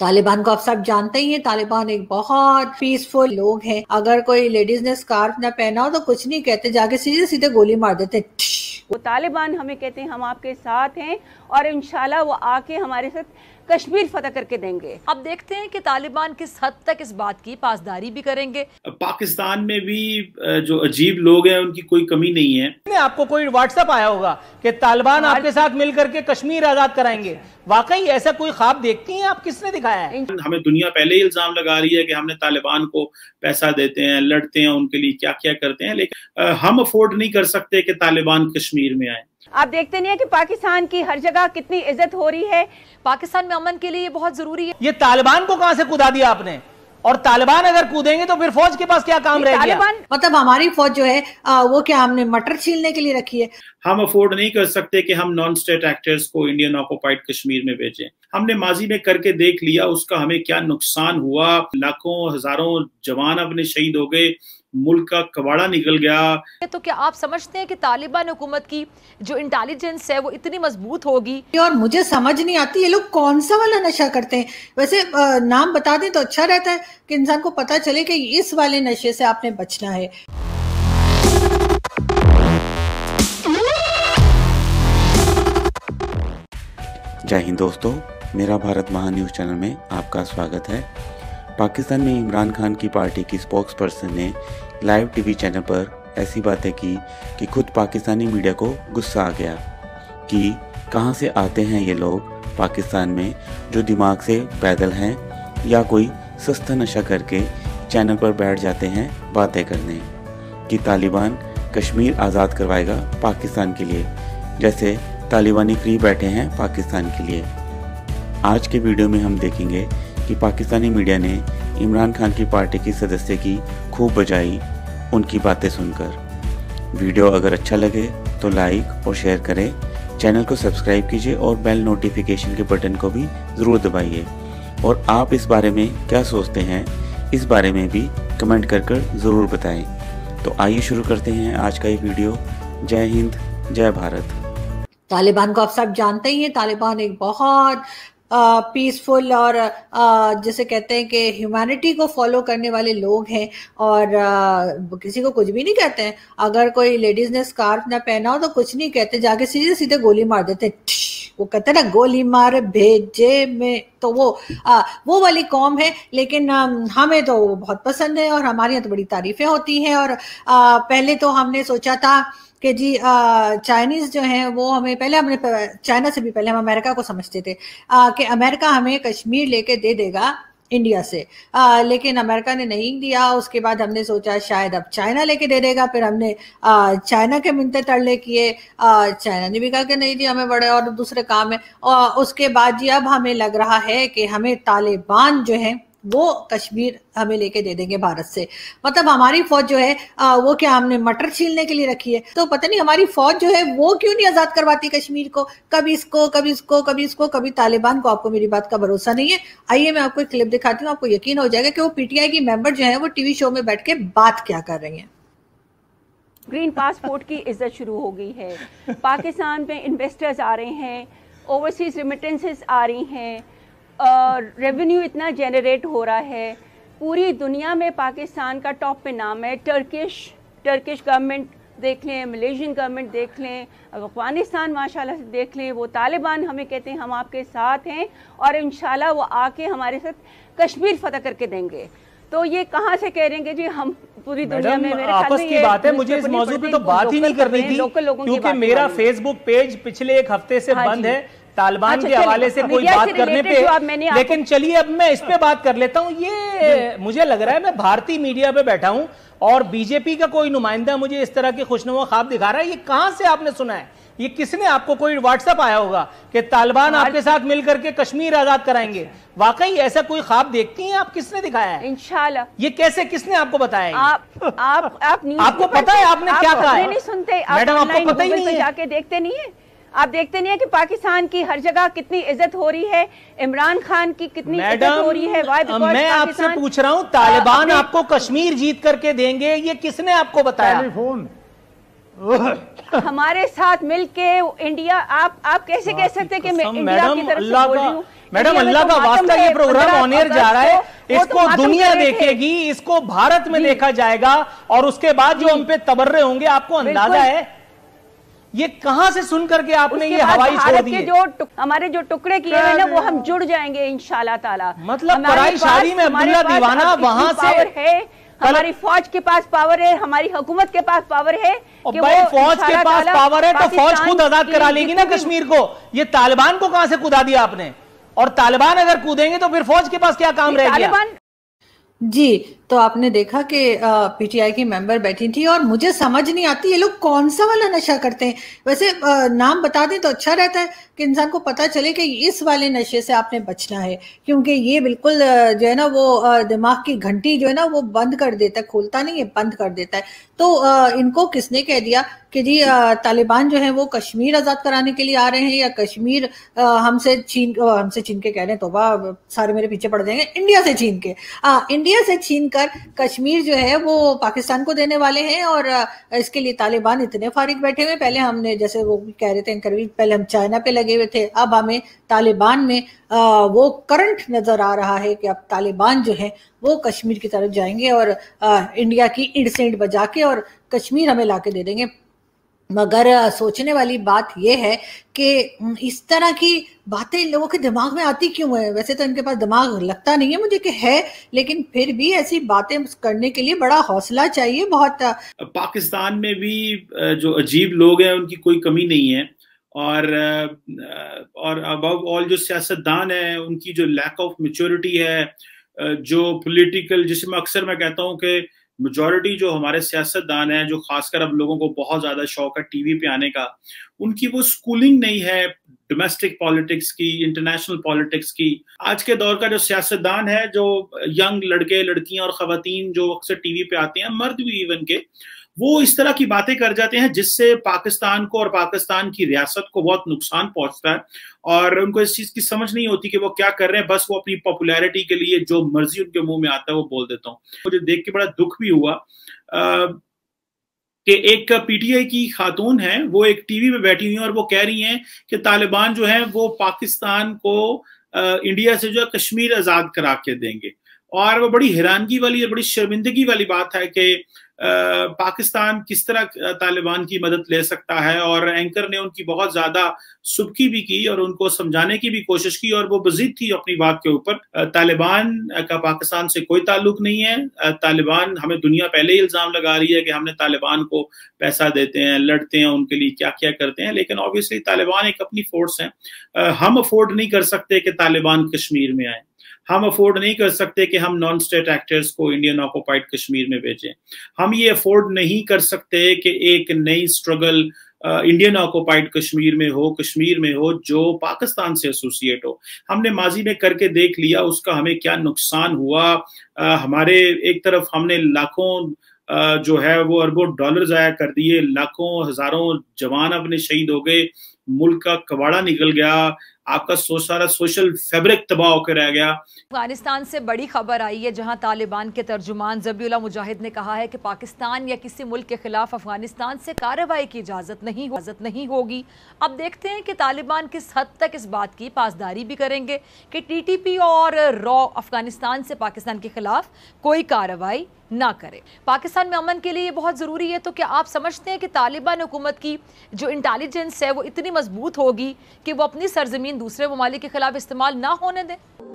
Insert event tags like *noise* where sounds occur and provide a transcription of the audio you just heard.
तालिबान को आप सब जानते ही हैं तालिबान एक बहुत पीसफुल लोग हैं अगर कोई लेडीज ने स्कार्फ ना पहना हो तो कुछ नहीं कहते जाके सीधे सीधे गोली मार देते वो तालिबान हमें कहते हैं हम आपके साथ हैं और इंशाल्लाह वो आके हमारे साथ कश्मीर फतह करके देंगे अब देखते हैं कि तालिबान किस हद तक इस बात की पासदारी भी करेंगे पाकिस्तान में भी जो अजीब लोग हैं उनकी कोई कमी नहीं है आपको कोई व्हाट्सएप आया होगा कि तालिबान हाँ। आपके साथ मिलकर के कश्मीर आजाद कराएंगे वाकई ऐसा कोई ख्वाब देखती हैं आप किसने दिखाया है हमें दुनिया पहले ही इल्जाम लगा रही है कि हमने तालिबान को पैसा देते हैं लड़ते हैं उनके लिए क्या क्या करते हैं लेकिन हम अफोर्ड नहीं कर सकते कि तालिबान कश्मीर में आए आप देखते नहीं है कि पाकिस्तान की हर जगह कितनी इज्जत हो रही है पाकिस्तान में अमन के लिए ये बहुत जरूरी है ये तालिबान को कहाँ से कूदा दिया आपने और तालिबान अगर कूदेंगे तो फिर फौज के पास क्या काम रहेगा मतलब हमारी फौज जो है आ, वो क्या हमने मटर छीलने के लिए रखी है हम अफोर्ड नहीं कर सकते कि हम नॉन स्टेट एक्टर्स को इंडियन ऑक्यूपाइड कश्मीर में भेजें हमने माजी में करके देख लिया उसका हमें क्या नुकसान हुआ लाखों हजारों जवान अपने शहीद हो गए मुल्क का कबाड़ा निकल गया तो क्या आप समझते हैं कि तालिबान हुकूमत की जो इंटेलिजेंस है वो इतनी मजबूत होगी और मुझे समझ नहीं आती ये लोग कौन सा वाला नशा करते हैं वैसे नाम बता दें तो अच्छा रहता है कि इंसान को पता चले कि इस वाले नशे से आपने बचना है जय हिंद दोस्तों मेरा भारत महा न्यूज़ चैनल में आपका स्वागत है पाकिस्तान में इमरान खान की पार्टी की स्पोक्स पर्सन ने लाइव टीवी चैनल पर ऐसी बातें की कि खुद पाकिस्तानी मीडिया को गुस्सा आ गया कि कहाँ से आते हैं ये लोग पाकिस्तान में जो दिमाग से पैदल हैं या कोई सस्ता नशा करके चैनल पर बैठ जाते हैं बातें करने कि तालिबान कश्मीर आज़ाद करवाएगा पाकिस्तान के लिए जैसे तालिबानी फ्री बैठे हैं पाकिस्तान के लिए आज के वीडियो में हम देखेंगे कि पाकिस्तानी मीडिया ने इमरान खान की पार्टी की सदस्य की खूब बजाई उनकी बातें सुनकर वीडियो अगर अच्छा लगे तो लाइक और शेयर करें चैनल को सब्सक्राइब कीजिए और बेल नोटिफिकेशन के बटन को भी ज़रूर दबाइए और आप इस बारे में क्या सोचते हैं इस बारे में भी कमेंट कर कर ज़रूर बताएं तो आइए शुरू करते हैं आज का ये वीडियो जय हिंद जय भारत तालिबान को आप सब जानते ही हैं तालिबान एक बहुत पीसफुल और जैसे कहते हैं कि ह्यूमैनिटी को फॉलो करने वाले लोग हैं और आ, किसी को कुछ भी नहीं कहते हैं अगर कोई लेडीज ने स्कार्फ ना पहना हो तो कुछ नहीं कहते जाके सीधे सीधे गोली मार देते वो कहते हैं ना गोली मार भेजे में तो वो आ, वो वाली कौम है लेकिन आ, हमें तो बहुत पसंद है और हमारे यहाँ तो बड़ी तारीफें होती हैं और आ, पहले तो हमने सोचा था कि जी चाइनीज जो हैं वो हमें पहले हमने चाइना से भी पहले हम अमेरिका को समझते थे कि अमेरिका हमें कश्मीर लेके दे देगा इंडिया से आ, लेकिन अमेरिका ने नहीं दिया उसके बाद हमने सोचा शायद अब चाइना लेके दे देगा फिर हमने चाइना के मिनते तड़ले किए चाइना ने भी कहा कि नहीं दिया हमें बड़े और दूसरे काम है और उसके बाद जी अब हमें लग रहा है कि हमें तालिबान जो है वो कश्मीर हमें लेके दे देंगे भारत से मतलब हमारी फौज जो है आ, वो क्या हमने मटर छीलने के लिए रखी है तो पता नहीं हमारी फौज जो है वो क्यों नहीं आजाद करवाती कश्मीर को कभी इसको कभी इसको कभी इसको कभी तालिबान को आपको मेरी बात का भरोसा नहीं है आइए मैं आपको एक क्लिप दिखाती हूँ आपको यकीन हो जाएगा कि वो पीटीआई की मेंबर जो है वो टीवी शो में बैठ के बात क्या कर रही है ग्रीन पासपोर्ट की इज्जत शुरू हो गई है *laughs* पाकिस्तान में इन्वेस्टर्स आ रहे हैं ओवरसीज रिमिटेंसेस आ रही हैं रेवेन्यू इतना जनरेट हो रहा है पूरी दुनिया में पाकिस्तान का टॉप पे नाम है टर्किश टर्किश गवर्नमेंट देख लें मलेशियन गवर्नमेंट देख लें अफ़गानिस्तान माशाल्लाह से देख लें वो तालिबान हमें कहते हैं हम आपके साथ हैं और इन वो आके हमारे साथ कश्मीर फतह करके देंगे तो ये कहाँ से कह रहे हैं जी हम पूरी दुनिया में मेरे आपस की बात है मुझे इस मौजूद पे तो बात ही नहीं करनी थी क्योंकि मेरा फेसबुक पेज पिछले एक हफ्ते से हाँ बंद है तालिबान अच्छा, के हवाले से कोई बात करने पे लेकिन चलिए अब मैं इस पे बात कर लेता हूँ ये हम्म। मुझे लग रहा है मैं भारतीय मीडिया पे बैठा हूँ और बीजेपी का कोई नुमाइंदा मुझे इस तरह के खुशनुमा ख्वाब दिखा रहा है ये कहाँ से आपने सुना है ये किसने आपको कोई व्हाट्सएप आया होगा कि तालिबान आपके साथ मिलकर के कश्मीर आजाद कराएंगे अच्छा। वाकई ऐसा कोई ख्वाब देखती हैं आप किसने दिखाया है इंशाल्लाह ये कैसे किसने आपको बताया आप आप आप आपको पता है आपने क्या कहा नहीं सुनते मैडम आपको पता ही नहीं जाके देखते नहीं है आप देखते नहीं है कि पाकिस्तान की हर जगह कितनी इज्जत हो रही है इमरान खान की कितनी इज्जत हो रही है मैं आपसे पूछ रहा हूँ तालिबान आपको कश्मीर जीत करके देंगे ये किसने आपको बताया टेलीफोन हमारे साथ मिलके इंडिया आप आप कैसे कह सकते कि मैं इंडिया की तरफ से मैडम अल्लाह तो का वास्ता ये प्रोग्राम ऑनियर जा रहा है इसको तो दुनिया देखेगी इसको भारत में देखा जाएगा और उसके बाद जो हम पे तबर्रे होंगे आपको अंदाजा है ये कहां से सुन करके आपने ये हवाई छोड़ दी जो हमारे जो टुकड़े किए हैं ना वो हम जुड़ जाएंगे इंशाल्लाह ताला मतलब पराई शादी में अब्दुल्ला दीवाना वहां से है हमारी फौज के पास पावर है हमारी हुकूमत के पास पावर है और भाई फौज के पास पावर है तो फौज खुद आजाद करा लेगी ना कश्मीर को ये तालिबान को कहां से कूदा दिया आपने और तालिबान अगर कूदेंगे तो फिर फौज के पास क्या काम रहेगा जी तो आपने देखा कि पीटीआई की मेंबर बैठी थी और मुझे समझ नहीं आती ये लोग कौन सा वाला नशा करते हैं वैसे आ, नाम बता दें तो अच्छा रहता है कि इंसान को पता चले कि इस वाले नशे से आपने बचना है क्योंकि ये बिल्कुल जो है ना वो दिमाग की घंटी जो है ना वो बंद कर देता है खोलता नहीं है बंद कर देता है तो आ, इनको किसने कह दिया कि जी तालिबान जो है वो कश्मीर आज़ाद कराने के लिए आ रहे हैं या कश्मीर हमसे छीन हमसे छीन के कह रहे हैं तोबा सारे मेरे पीछे पड़ जाएंगे इंडिया से छीन के आ, इंडिया से छीन कर कश्मीर जो है वो पाकिस्तान को देने वाले हैं और इसके लिए तालिबान इतने फारिग बैठे हुए पहले हमने जैसे वो कह रहे थे इंकरवी पहले हम चाइना पे लगे हुए थे अब हमें तालिबान में आ, वो करंट नजर आ रहा है कि अब तालिबान जो है वो कश्मीर की तरफ जाएंगे और आ, इंडिया की इंड से इंड बजा के और कश्मीर हमें ला के दे देंगे मगर सोचने वाली बात यह है कि इस तरह की बातें इन लोगों के दिमाग में आती क्यों है वैसे तो इनके पास दिमाग लगता नहीं है मुझे कि है लेकिन फिर भी ऐसी बातें करने के लिए बड़ा हौसला चाहिए बहुत पाकिस्तान में भी जो अजीब लोग हैं उनकी कोई कमी नहीं है और और अब ऑल जो सियासतदान है उनकी जो लैक ऑफ मेच्योरिटी है जो पॉलिटिकल जिसमें अक्सर मैं कहता हूँ कि मेजोरिटी जो हमारे सियासतदान हैं जो खासकर अब लोगों को बहुत ज़्यादा शौक है टीवी पे आने का उनकी वो स्कूलिंग नहीं है डोमेस्टिक पॉलिटिक्स की इंटरनेशनल पॉलिटिक्स की आज के दौर का जो सियासतदान है जो यंग लड़के लड़कियां और खातन जो अक्सर टीवी पे आते हैं मर्द भी इवन के वो इस तरह की बातें कर जाते हैं जिससे पाकिस्तान को और पाकिस्तान की रियासत को बहुत नुकसान पहुंचता है और उनको इस चीज़ की समझ नहीं होती कि वो क्या कर रहे हैं बस वो अपनी पॉपुलैरिटी के लिए जो मर्जी उनके मुंह में आता है वो बोल देता हूँ मुझे देख के बड़ा दुख भी हुआ कि एक पीटीआई की खातून है वो एक टीवी पे बैठी हुई है और वो कह रही हैं कि तालिबान जो है वो पाकिस्तान को इंडिया से जो है कश्मीर आज़ाद करा के देंगे और वो बड़ी हैरानगी वाली और बड़ी शर्मिंदगी वाली बात है कि पाकिस्तान किस तरह तालिबान की मदद ले सकता है और एंकर ने उनकी बहुत ज्यादा सुबकी भी की और उनको समझाने की भी कोशिश की और वो मजीद थी अपनी बात के ऊपर तालिबान का पाकिस्तान से कोई ताल्लुक नहीं है तालिबान हमें दुनिया पहले ही इल्ज़ाम लगा रही है कि हमने तालिबान को पैसा देते हैं लड़ते हैं उनके लिए क्या क्या करते हैं लेकिन ऑब्वियसली तालिबान एक अपनी फोर्स है हम अफोर्ड नहीं कर सकते कि तालिबान कश्मीर में आए हम अफोर्ड नहीं कर सकते कि हम नॉन स्टेट एक्टर्स को इंडियन ऑक्यूपाइड कश्मीर में भेजें हम ये अफोर्ड नहीं कर सकते कि एक नई स्ट्रगल इंडियन ऑक्यूपाइड कश्मीर में हो कश्मीर में हो जो पाकिस्तान से एसोसिएट हो हमने माजी में करके देख लिया उसका हमें क्या नुकसान हुआ आ, uh, हमारे एक तरफ हमने लाखों uh, जो है वो अरबों डॉलर जाया कर दिए लाखों हजारों जवान अपने शहीद हो गए मुल्क का कबाड़ा निकल गया आपका सो सारा सोशल फैब्रिक तबाह होकर रह गया अफगानिस्तान से बड़ी खबर आई है जहां तालिबान के तर्जुमान जबीला मुजाहिद ने कहा है कि पाकिस्तान या किसी मुल्क के खिलाफ अफगानिस्तान से कार्रवाई की इजाज़त नहीं इजाज़त नहीं होगी अब देखते हैं कि तालिबान किस हद तक इस बात की पासदारी भी करेंगे कि टी और रॉ अफगानिस्तान से पाकिस्तान के खिलाफ कोई कार्रवाई ना करे पाकिस्तान में अमन के लिए ये बहुत ज़रूरी है तो क्या आप समझते हैं कि तालिबान हुकूमत की जो इंटेलिजेंस है वो इतनी मजबूत होगी कि वो अपनी सरजमीन दूसरे ममालिक के खिलाफ इस्तेमाल ना होने दें